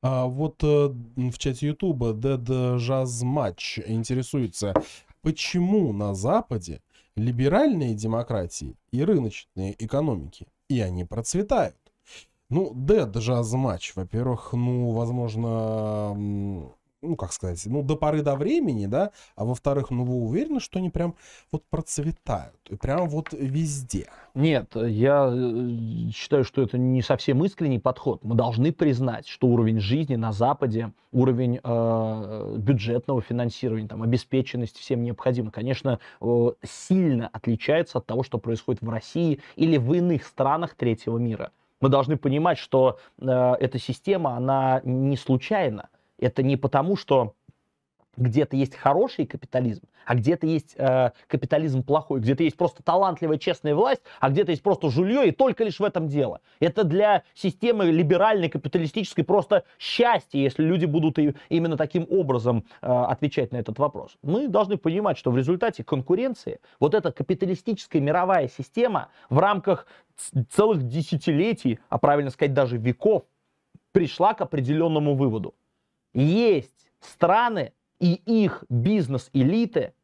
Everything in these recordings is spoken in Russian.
А вот э, в чате Ютуба Дед Жаз Матч интересуется, почему на Западе либеральные демократии и рыночные экономики, и они процветают? Ну, Дед Жаз Матч, во-первых, ну, возможно, ну, как сказать, ну, до поры до времени, да, а во-вторых, ну, вы уверены, что они прям вот процветают, и прям вот везде? Нет, я э, считаю, что это не совсем искренний подход. Мы должны признать, что уровень жизни на Западе, уровень э, бюджетного финансирования, там, обеспеченность всем необходимым, конечно, э, сильно отличается от того, что происходит в России или в иных странах третьего мира. Мы должны понимать, что э, эта система, она не случайна это не потому, что где-то есть хороший капитализм, а где-то есть э, капитализм плохой, где-то есть просто талантливая, честная власть, а где-то есть просто жулье, и только лишь в этом дело. Это для системы либеральной, капиталистической просто счастье, если люди будут и, именно таким образом э, отвечать на этот вопрос. Мы должны понимать, что в результате конкуренции вот эта капиталистическая мировая система в рамках целых десятилетий, а правильно сказать даже веков, пришла к определенному выводу. Есть страны и их бизнес-элиты,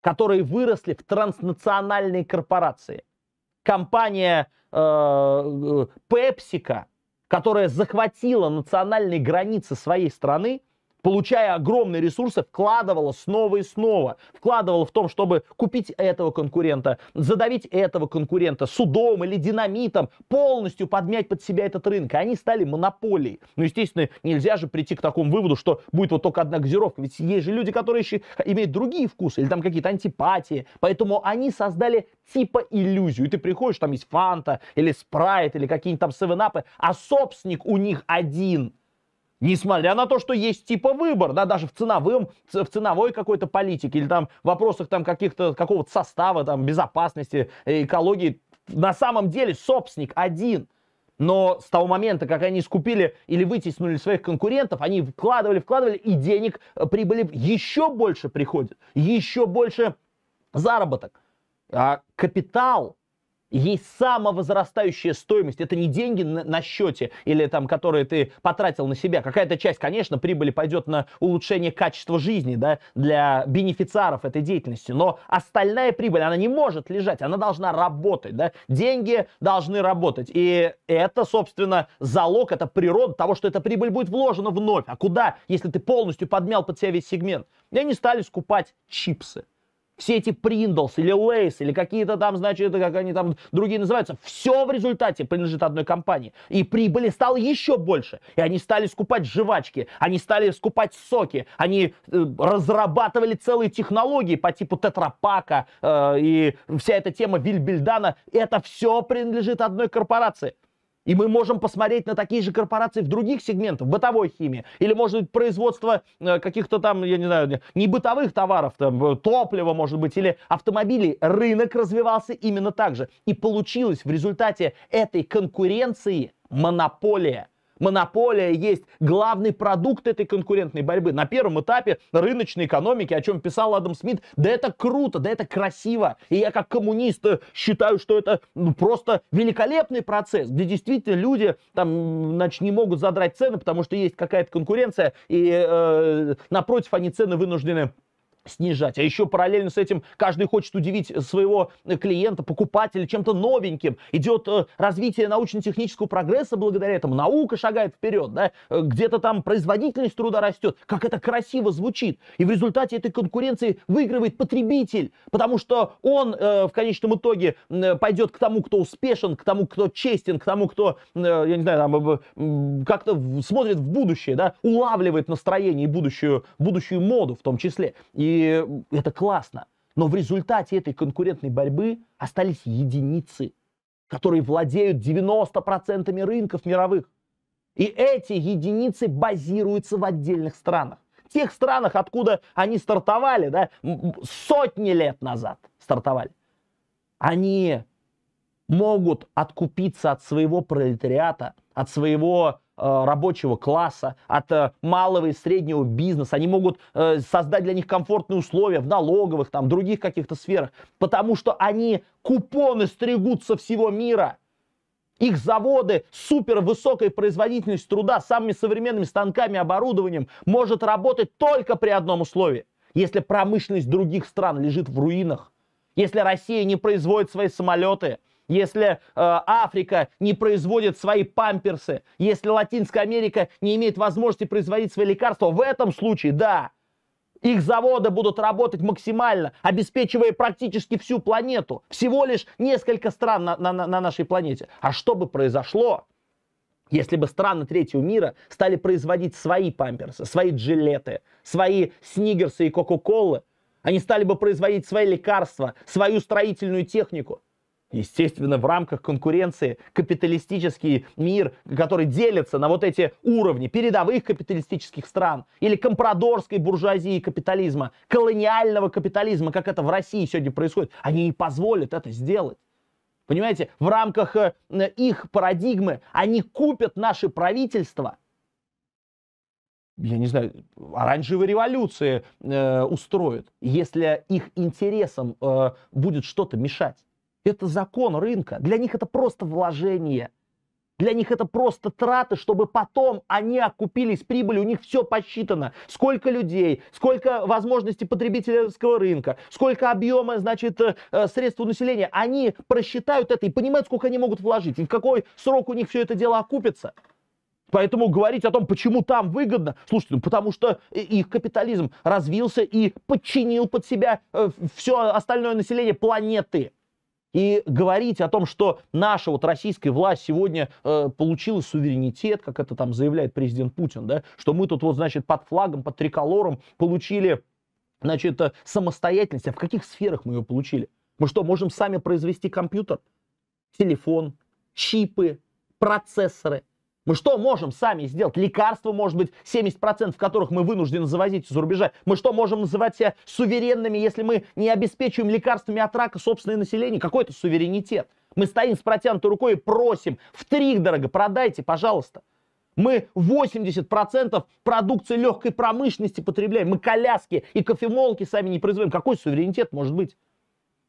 которые выросли в транснациональные корпорации. Компания PepsiCo, э, э, которая захватила национальные границы своей страны, получая огромные ресурсы, вкладывала снова и снова. Вкладывала в том, чтобы купить этого конкурента, задавить этого конкурента судом или динамитом, полностью подмять под себя этот рынок. И они стали монополией. Ну, естественно, нельзя же прийти к такому выводу, что будет вот только одна газировка. Ведь есть же люди, которые еще имеют другие вкусы или там какие-то антипатии. Поэтому они создали типа иллюзию. И ты приходишь, там есть фанта или спрайт или какие-нибудь там севенапы, а собственник у них один – Несмотря на то, что есть типа выбор, да, даже в ценовом, в ценовой какой-то политике или там вопросах там каких-то, какого-то состава, там, безопасности, экологии, на самом деле собственник один. Но с того момента, как они скупили или вытеснули своих конкурентов, они вкладывали, вкладывали, и денег, э, прибыли еще больше приходит, еще больше заработок. А капитал есть самовозрастающая стоимость. Это не деньги на, на счете или там, которые ты потратил на себя. Какая-то часть, конечно, прибыли пойдет на улучшение качества жизни да, для бенефициаров этой деятельности. Но остальная прибыль, она не может лежать, она должна работать. Да? Деньги должны работать. И это, собственно, залог, это природа того, что эта прибыль будет вложена вновь. А куда, если ты полностью подмял под себя весь сегмент? И они стали скупать чипсы все эти Приндлс или Лейс или какие-то там, значит, как они там другие называются, все в результате принадлежит одной компании. И прибыли стало еще больше. И они стали скупать жвачки, они стали скупать соки, они э, разрабатывали целые технологии по типу тетрапака э, и вся эта тема Вильбельдана. Это все принадлежит одной корпорации. И мы можем посмотреть на такие же корпорации в других сегментах, бытовой химии, или, может быть, производство э, каких-то там, я не знаю, не бытовых товаров, там, э, топлива, может быть, или автомобилей. Рынок развивался именно так же. И получилось в результате этой конкуренции монополия – монополия есть главный продукт этой конкурентной борьбы. На первом этапе рыночной экономики, о чем писал Адам Смит, да это круто, да это красиво. И я как коммунист э, считаю, что это ну, просто великолепный процесс, где действительно люди там, значит, не могут задрать цены, потому что есть какая-то конкуренция, и э, напротив они цены вынуждены снижать. А еще параллельно с этим каждый хочет удивить своего э, клиента, покупателя чем-то новеньким. Идет э, развитие научно-технического прогресса благодаря этому. Наука шагает вперед, да? Э, где-то там производительность труда растет. Как это красиво звучит. И в результате этой конкуренции выигрывает потребитель, потому что он в конечном итоге пойдет к тому, кто успешен, к тому, кто честен, к тому, кто, я не знаю, там, как-то смотрит в будущее, да, улавливает настроение и будущую, будущую моду в том числе. И это классно. Но в результате этой конкурентной борьбы остались единицы, которые владеют 90% рынков мировых. И эти единицы базируются в отдельных странах. Тех странах, откуда они стартовали, да, сотни лет назад стартовали. Они могут откупиться от своего пролетариата, от своего Э, рабочего класса, от э, малого и среднего бизнеса. Они могут э, создать для них комфортные условия в налоговых, там, других каких-то сферах, потому что они купоны стригут со всего мира. Их заводы супер высокой производительностью труда, самыми современными станками, оборудованием может работать только при одном условии. Если промышленность других стран лежит в руинах, если Россия не производит свои самолеты, если э, Африка не производит свои памперсы, если Латинская Америка не имеет возможности производить свои лекарства, в этом случае, да, их заводы будут работать максимально, обеспечивая практически всю планету. Всего лишь несколько стран на, на, на нашей планете. А что бы произошло, если бы страны третьего мира стали производить свои памперсы, свои джилеты, свои снигерсы и кока-колы, они стали бы производить свои лекарства, свою строительную технику. Естественно, в рамках конкуренции капиталистический мир, который делится на вот эти уровни передовых капиталистических стран или компрадорской буржуазии капитализма, колониального капитализма, как это в России сегодня происходит, они не позволят это сделать. Понимаете, в рамках э, их парадигмы они купят наши правительства. Я не знаю, оранжевые революции э, устроят, если их интересам э, будет что-то мешать. Это закон рынка. Для них это просто вложение. Для них это просто траты, чтобы потом они окупились прибылью, у них все посчитано. Сколько людей, сколько возможностей потребительского рынка, сколько объема, значит, э, э, средств у населения. Они просчитают это и понимают, сколько они могут вложить, и в какой срок у них все это дело окупится. Поэтому говорить о том, почему там выгодно, слушайте, ну потому что э, их капитализм развился и подчинил под себя все остальное население планеты. И говорить о том, что наша вот российская власть сегодня э, получила суверенитет, как это там заявляет президент Путин, да, что мы тут вот, значит, под флагом, под триколором получили, значит, э, самостоятельность. А в каких сферах мы ее получили? Мы что, можем сами произвести компьютер, телефон, чипы, процессоры? Мы что можем сами сделать? Лекарства, может быть, 70% которых мы вынуждены завозить из-за рубежа. Мы что можем называть себя суверенными, если мы не обеспечиваем лекарствами от рака собственное население? Какой это суверенитет? Мы стоим с протянутой рукой и просим, в три дорого продайте, пожалуйста. Мы 80% продукции легкой промышленности потребляем. Мы коляски и кофемолки сами не производим. Какой суверенитет может быть?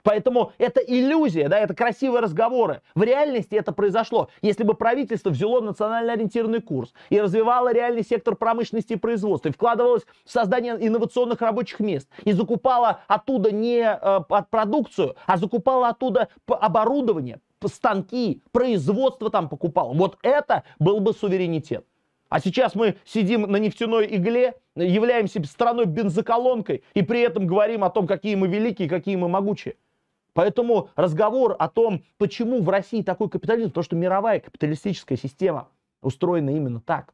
Поэтому это иллюзия, да, это красивые разговоры. В реальности это произошло. Если бы правительство взяло национально ориентированный курс и развивало реальный сектор промышленности и производства, и вкладывалось в создание инновационных рабочих мест, и закупало оттуда не э, продукцию, а закупало оттуда оборудование, станки, производство там покупало. Вот это был бы суверенитет. А сейчас мы сидим на нефтяной игле, являемся страной бензоколонкой и при этом говорим о том, какие мы великие, какие мы могучие. Поэтому разговор о том, почему в России такой капитализм, то, что мировая капиталистическая система устроена именно так.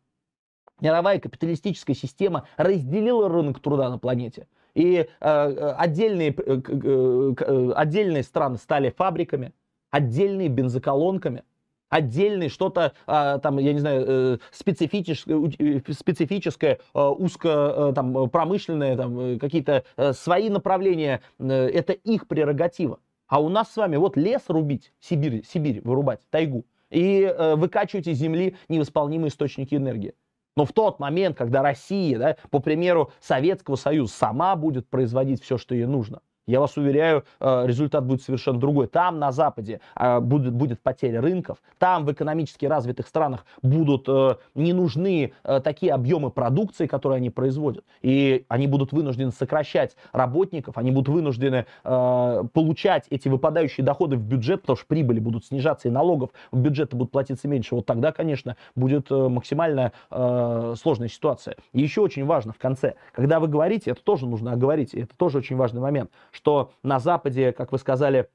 Мировая капиталистическая система разделила рынок труда на планете. И э, э отдельные, э, э, э, отдельные страны стали фабриками, отдельные бензоколонками, отдельные что-то э, там, я не знаю, э, специфическое, специфическое э, узко э, там, промышленное, там, какие-то э, свои направления. Э, это их прерогатива. А у нас с вами вот лес рубить, Сибирь, Сибирь вырубать, тайгу. И э, выкачивать из земли невосполнимые источники энергии. Но в тот момент, когда Россия, да, по примеру Советского Союза, сама будет производить все, что ей нужно – я вас уверяю, э, результат будет совершенно другой. Там, на Западе, э, будет, будет потеря рынков. Там, в экономически развитых странах, будут э, не нужны такие объемы продукции, которые они производят. И они будут вынуждены сокращать работников, они будут вынуждены получать эти выпадающие доходы в бюджет, потому что прибыли будут снижаться и налогов в бюджет будут платиться меньше. Вот тогда, конечно, будет максимально сложная ситуация. И еще очень важно в конце, когда вы говорите, это тоже нужно оговорить, это тоже очень важный момент, что на Западе, как вы сказали,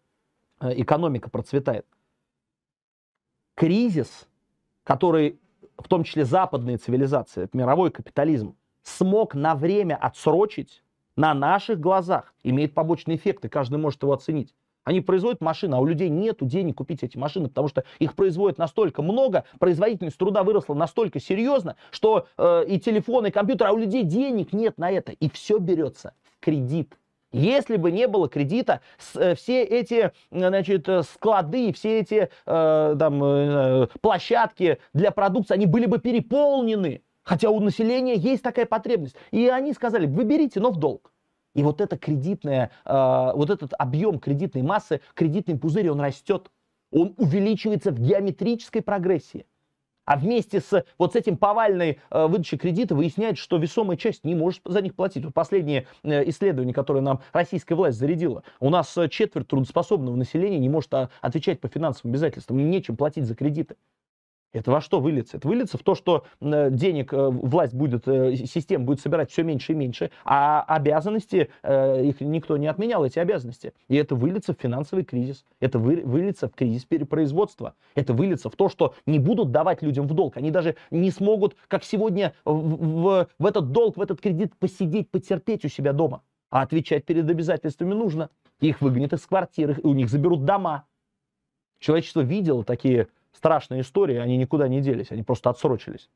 э, экономика процветает. Кризис, который в том числе западные цивилизации, мировой капитализм, смог на время отсрочить на наших глазах, имеет побочные эффекты, каждый может его оценить. Они производят машины, а у людей нет денег купить эти машины, потому что их производят настолько много, производительность труда выросла настолько серьезно, что э, и телефоны, и компьютеры, а у людей денег нет на это. И все берется в кредит. Если бы не было кредита, э, все эти значит, э, склады, все эти э, там, площадки для продукции, они были бы переполнены. Хотя у населения есть такая потребность. И они сказали, вы берите, но в долг. И вот, это кредитное, вот этот объем кредитной массы, кредитный пузырь, он растет. Он увеличивается в геометрической прогрессии. А вместе с вот с этим повальной э, выдачей кредита выясняется, что весомая часть не может за них платить. Вот последнее э, исследование, которое нам российская власть зарядила. У нас э, четверть трудоспособного населения не может а, отвечать по финансовым обязательствам. Нечем платить за кредиты. Это во что выльется? Это выльется в то, что э, денег э, власть будет, э, система будет собирать все меньше и меньше, а обязанности, их никто не отменял, эти обязанности. И это выльется в финансовый кризис, это выльется в кризис перепроизводства, это выльется в то, что не будут давать людям в долг, они даже не смогут, как сегодня, в, в этот долг, в этот кредит посидеть, потерпеть у себя дома. А отвечать перед обязательствами нужно. Их выгонят из квартир, у них заберут дома. Человечество видело такие страшные истории, они никуда не делись, они просто отсрочились.